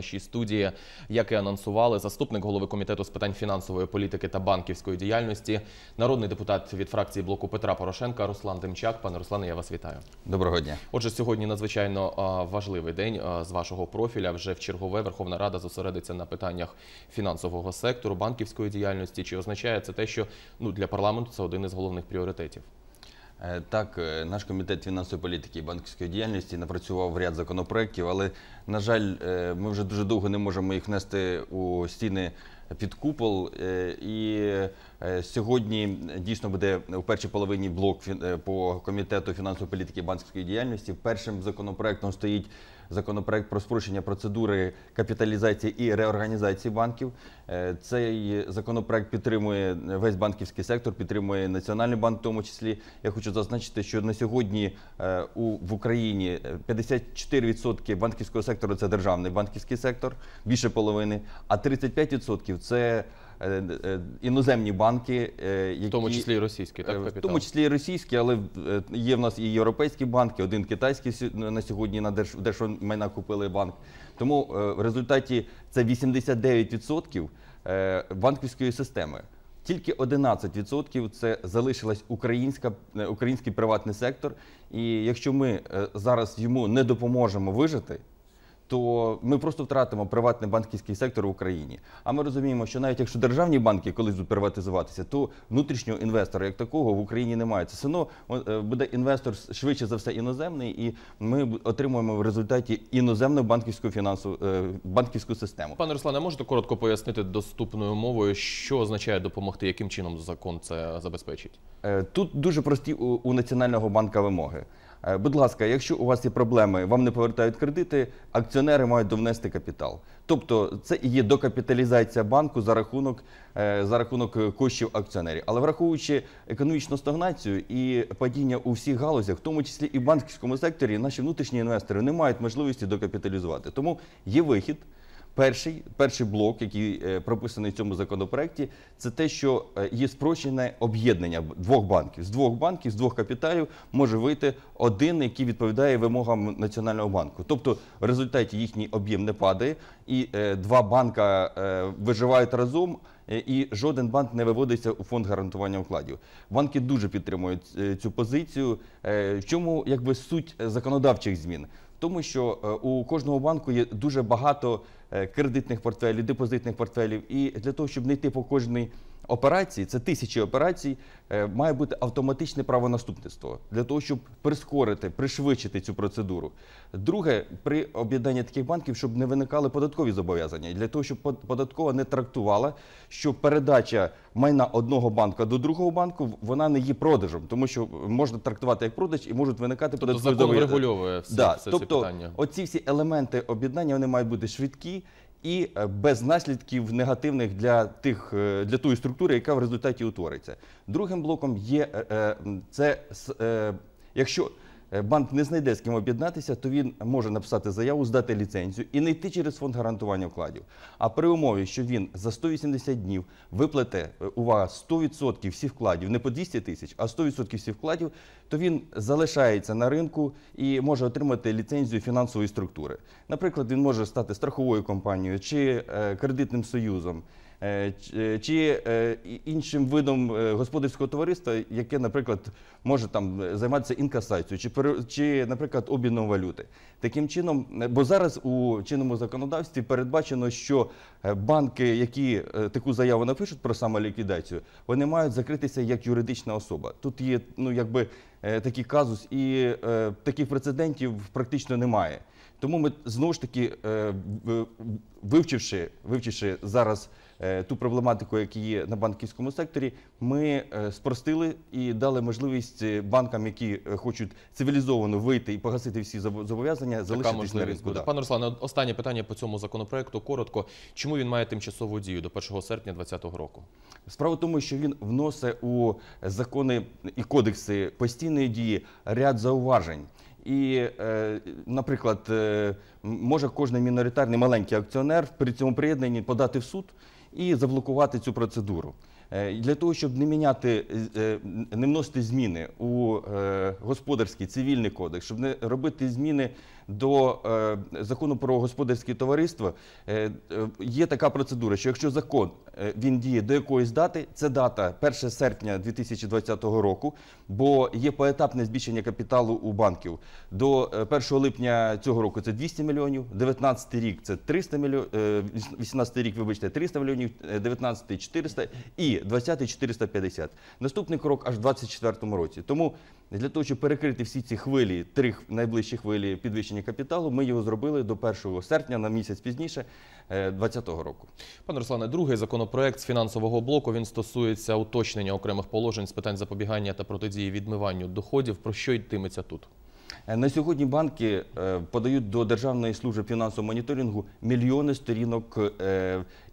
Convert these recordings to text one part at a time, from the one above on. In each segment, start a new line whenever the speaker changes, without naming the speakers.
нашій студії, як і анонсували заступник голови комітету з питань фінансової політики та банківської діяльності, народний депутат від фракції блоку Петра Порошенка Руслан Демчак. Пане Руслане, я вас вітаю. Доброго дня. Отже, сьогодні надзвичайно важливий день з вашого профіля. Вже в чергове Верховна Рада зосередиться на питаннях фінансового сектору, банківської діяльності. Чи означає це те, що ну для парламенту це один із головних пріоритетів?
Е, так, е, наш комітет фінансової політики і банківської діяльності напрацював ряд законопроєктів, але на жаль, е, ми вже дуже довго не можемо їх внести у стіни під купол і. Е, сьогодні дійсно буде у першій половині блок е, по комітету фінансової політики і банківської діяльності. Першим законопроектом стоїть законопроект про спрощення процедури капіталізації і реорганізації банків. Е, цей законопроект підтримує весь банківський сектор, підтримує Національний банк. В тому числі я хочу зазначити, що на сьогодні в Україні 54% банківського сектору це державний банківський сектор, більше половини, а 35% – це Е, е, іноземні банки, е, які в тому числі і російські, так капітал. в тому числі і російські, але є в нас і європейські банки, один китайський на сьогодні на держмайна купили банк. Тому в результаті це 89% банківської системи. Тільки 11% це залишилась українська український приватний сектор. І якщо ми зараз йому не допоможемо вижити, то ми просто втратимо приватний банківський сектор в Україні. А ми розуміємо, що навіть якщо державні банки колись будуть приватизуватися, то внутрішнього інвестора як такого в Україні немає. Це все одно е, буде інвестор швидше за все іноземний, і ми отримуємо в результаті іноземну банківську фінансу е, банківську систему.
Пане Руслане, можете коротко пояснити доступною
мовою, що означає допомогти, яким чином закон це забезпечить? Е, тут дуже прості у національного банка вимоги. Е, будь ласка, якщо у вас є проблеми, вам не повертають кредити, акціонери мають довнести капітал. Тобто це і є докапіталізація банку за рахунок е, за рахунок коштів акціонерів. Але враховуючи економічну стагнацію і падіння у всіх галузях, в тому числі і в банківському секторі, наші внутрішні інвестори не мають можливості докапіталізувати. Тому є вихід. Перший перший блок, який е, прописаний в цьому законопроекті, це те, що е, є спрощене об'єднання двох банків з двох банків, з двох капіталів може вийти один, який відповідає вимогам національного банку. Тобто, в результаті їхній об'єм не падає, і е, два банка виживають разом. І жоден банк не виводиться у фонд гарантування вкладів. Банки дуже підтримують цю позицію. В чому якби суть законодавчих змін? тому, що е, у кожного банку є дуже багато е, кредитних портфелів, депозитних портфелів, і для того, щоб не йти по кожний. Операції, це тисячі операцій, е, має бути автоматичне правонаступництво для того, щоб прискорити, пришвидшити цю процедуру. Друге, при об'єднанні таких банків, щоб не виникали податкові зобов'язання, для того, щоб податкова не трактувала, що передача майна одного банка до другого банку вона не є продажем, тому що можна трактувати як продаж і можуть виникати тобто податкові зобов'язання. Закон врегульовує все, да. все тобто, ці питання. Тобто оці всі елементи об'єднання вони мають бути швидкі і е, без наслідків негативних для тих е, для тої структури, яка в результаті утвориться. Другим блоком є е, це, якщо Е, банк не знайде з ким об'єднатися, то він може написати заяву, здати ліцензію і не йти через фонд гарантування вкладів. А при умові, що він за 180 днів виплате е, увага 100% всіх вкладів, не по 200 тисяч, а 100% всіх вкладів, то він залишається на ринку і може отримати ліцензію фінансової структури. Наприклад, він може стати страховою компанією чи е, кредитним союзом. Е, е, чи е, іншим видом господарського товариства, яке, наприклад, може там займатися інкасацією, чи чи, наприклад, обміном валюти. Таким чином, бо зараз у чинному законодавстві передбачено, що банки, які таку заяву напишуть про самоліквідацію, вони мають закритися як юридична особа. Тут є ну якби такий казус, і таких прецедентів практично немає. Тому ми знову ж таки вивчивши, вивчивши зараз. Е, ту проблематику, яка є на банківському секторі, ми е, спростили і дали можливість е, банкам, які хочуть цивілізовано вийти і погасити всі зобов'язання, залишитись на ринку.
Пане Руслане, останнє питання по цьому законопроекту. Коротко, чому він має тимчасову дію до 1 серпня
2020 року? Справа в тому, що він вносить у закони і кодекси постійної дії ряд зауважень. І, наприклад, може кожен міноритарний маленький акціонер при цьому приєднанні подати в суд і заблокувати цю процедуру. Е, для того щоб не міняти, е, е, не вносити зміни у господарський цивільний кодекс, щоб не робити зміни до е, закону про господарські товариства е, е, є така процедура, що якщо закон він діє до якоїсь дати, це дата 1 серпня 2020 року, бо є поетапне збільшення капіталу у банків до 1 липня цього року це 200 мільйонів, 19 рік це 300 мільйонів, 18 рік, вибачте, 300 мільйонів, 19 – 400 і 20 – 450. Наступний крок аж в 24 році. Тому для того, щоб перекрити всі ці хвилі, три найближчі хвилі підвищення капіталу, ми його зробили до 1 серпня на місяць пізніше 2020 е, року. Пане Руслане, другий законопроект
з фінансового блоку він стосується уточнення окремих положень з питань запобігання та протидії відмиванню
доходів. Про що йтиметься тут? Е, на сьогодні банки е, подають до Державної служби фінансового моніторингу мільйони сторінок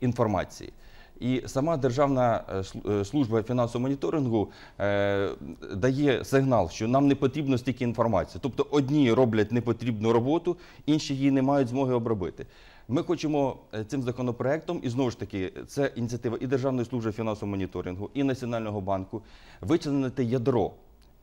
інформації. І сама Державна е, е, служба фінансового моніторингу е, дає сигнал, що нам не потрібно стільки інформації. Тобто одні роблять непотрібну роботу, інші її не мають змоги обробити. Ми хочемо цим законопроектом, і знову ж таки, це ініціатива і Державної служби фінансового моніторингу, і Національного банку вичинити ядро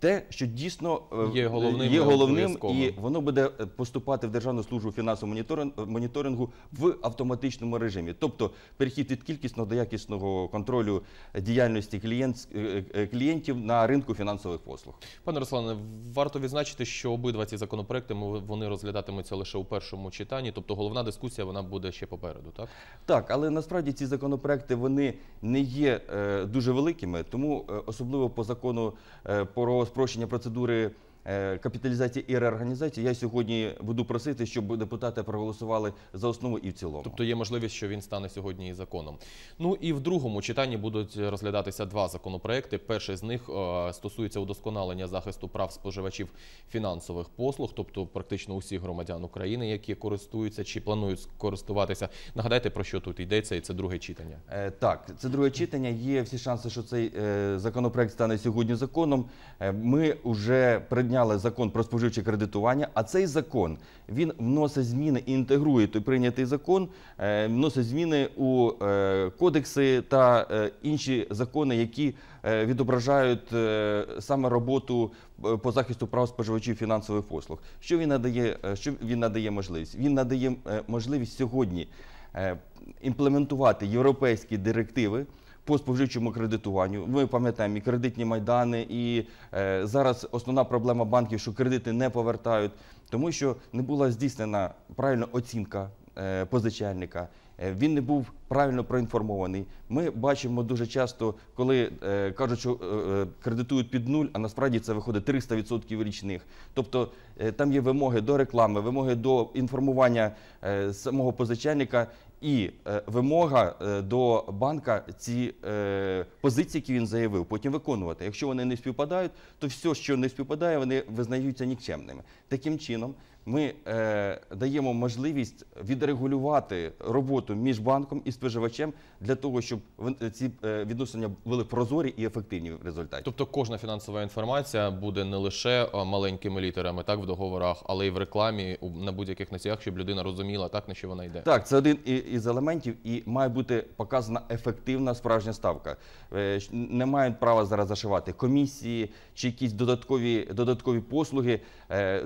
те, що дійсно е, є головним, є головним і воно буде е, поступати в державну службу фінансового моніторингу в автоматичному режимі, тобто перехід від кількісного до якісного контролю діяльності клієнт, е, клієнтів на ринку фінансових послуг.
Пане Руслане, варто відзначити, що обидва ці законопроекти вони розглядатимуться лише у першому
читанні, тобто головна дискусія вона буде ще попереду, так так, але насправді ці законопроекти вони не є дуже великими, тому особливо по закону про спрощення процедури Е, капіталізації і реорганізації, я сьогодні буду просити, щоб депутати проголосували за основу і в цілому.
Тобто є можливість, що він стане сьогодні і законом. Ну і в другому читанні будуть розглядатися два законопроекти. Перший з них е, стосується удосконалення захисту прав споживачів фінансових послуг, тобто практично усіх громадян України, які користуються чи планують користуватися. Нагадайте про що тут йдеться, і це друге читання.
Е, так, це друге читання. Є всі шанси, що цей законопроект стане сьогодні законом. Ми вже перед прийняли закон про споживче кредитування. А цей закон він вносить зміни і інтегрує той прийнятий закон, е, вносить зміни у е, кодекси та е, інші закони, які відображають саме роботу по захисту прав споживачів фінансових послуг. Що він надає? Що він надає можливість? Він надає можливість сьогодні імплементувати європейські директиви по споживчому кредитуванню. Ми пам'ятаємо і кредитні майдани, і е, зараз основна проблема банків, що кредити не повертають, тому що не була здійснена правильна оцінка е, позичальника. Е, він не був правильно проінформований. Ми бачимо дуже часто, коли е, кажуть, що е, е кредитують під нуль, а насправді це виходить 300% річних. Тобто е, там є вимоги до реклами, вимоги до інформування е, самого позичальника, і е, вимога е, до банка ці е, позиції, які він заявив, потім виконувати. Якщо вони не співпадають, то все, що не співпадає, вони визнаються нікчемними. Таким чином ми е, даємо можливість відрегулювати роботу між банком і споживачем для того, щоб е, ці е, відносини були прозорі і ефективні в результаті.
Тобто кожна фінансова інформація буде не лише е, маленькими літерами, так в договорах, але й в рекламі на будь-яких носіях, щоб людина розуміла так, на що вона йде. Так,
це один із елементів, і має бути показана ефективна справжня ставка. Не мають права зараз зашивати комісії чи якісь додаткові додаткові послуги.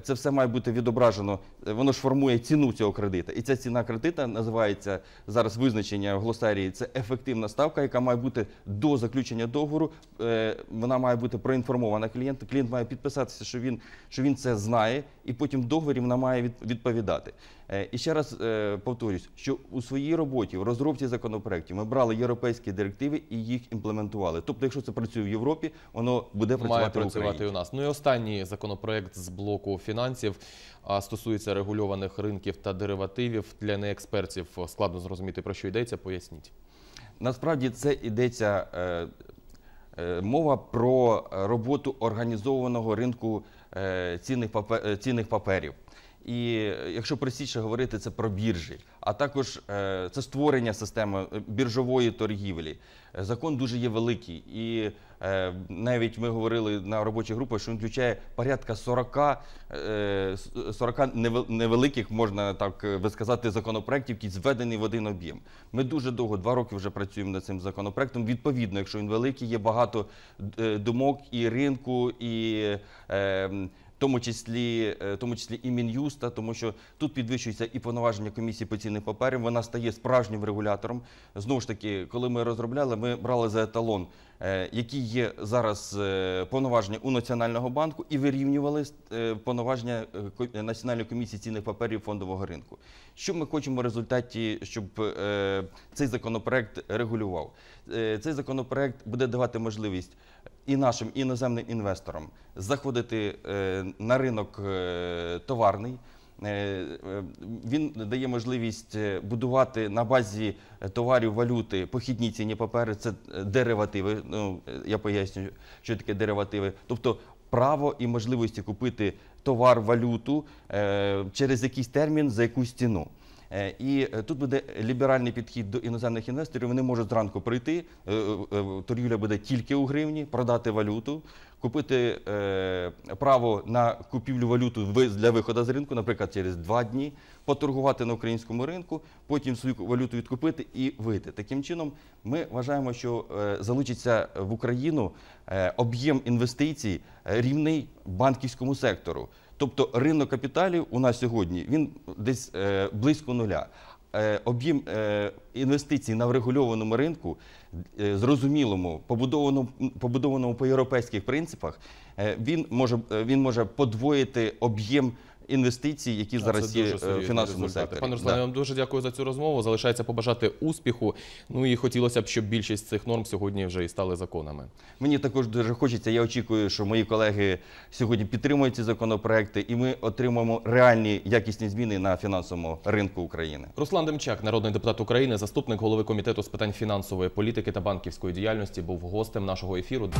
Це все має бути відображено зображено, е, воно ж формує ціну цього кредита. І ця ціна кредита називається зараз визначення в глосарії. Це ефективна ставка, яка має бути до заключення договору. Е, вона має бути проінформована клієнту. Клієнт має підписатися, що він що він це знає, і потім в договорі вона має відповідати. Е, і ще раз е, повторюсь, що у своїй роботі в розробці законопроєктів ми брали європейські директиви і їх імплементували. Тобто, якщо це працює в Європі, воно буде працювати в Україні. працювати у
нас. Ну і останній законопроєкт з блоку фінансів стосується регульованих ринків та деривативів для неекспертів. Складно зрозуміти про що йдеться. Поясніть насправді
це йдеться. Е, мова про роботу організованого ринку цінних паперів і е, якщо простіше говорити, це про біржі, а також е, це створення системи е, біржової торгівлі. Закон дуже є великий, і навіть ми говорили на робочій групі, що він включає порядка 40 40 невеликих, можна так би сказати, законопроектів, які зведені в один об'єм. Ми дуже довго, два роки вже працюємо над цим законопроектом. Відповідно, якщо він великий, є багато думок і ринку, і тому числі е, тому числі і мін'юста, тому що тут підвищується і повноваження комісії по цінних паперів. Вона стає справжнім регулятором. Знову ж таки, коли ми розробляли, ми брали за еталон, е, які є зараз е, повноваження у національного банку, і вирівнювали повноваження національної комісії цінних паперів фондового ринку. Що ми хочемо в результаті, щоб цей законопроект регулював? Цей законопроект буде давати можливість і нашим іноземним інвесторам заходити е, на ринок е, товарний. Е, він дає можливість будувати на базі товарів валюти похідні ціні папери, це деривативи. Ну я поясню, що таке деривативи, тобто право і можливості купити товар, валюту через якийсь термін за якусь ціну. Е, і е, тут буде ліберальний підхід до іноземних інвесторів. Вони можуть зранку прийти. Е, торгівля буде тільки у гривні, продати валюту, купити право на купівлю валюту для виходу з ринку, наприклад, через два дні, поторгувати на українському ринку, потім свою валюту відкупити і вийти. Таким чином, ми вважаємо, що залучиться в Україну об'єм інвестицій рівний банківському сектору. Тобто ринок капіталів у нас сьогодні він десь е, близько нуля. Е, об'єм е, інвестицій на врегульованому ринку, зрозумілому, побудованому побудованому по європейських принципах, він може він може подвоїти об'єм інвестицій, які зараз є е, в фінансовому секторі. Пане Руслане, да. я
вам дуже дякую за цю розмову. Залишається побажати успіху. Ну і хотілося б, щоб більшість
цих норм сьогодні вже і стали законами. Мені також дуже хочеться. Я очікую, що мої колеги сьогодні підтримують ці законопроекти, і ми отримаємо реальні якісні зміни на фінансовому ринку України.
Руслан Демчак, народний депутат України, заступник голови комітету з питань фінансової політики та банківської діяльності, був гостем нашого ефіру.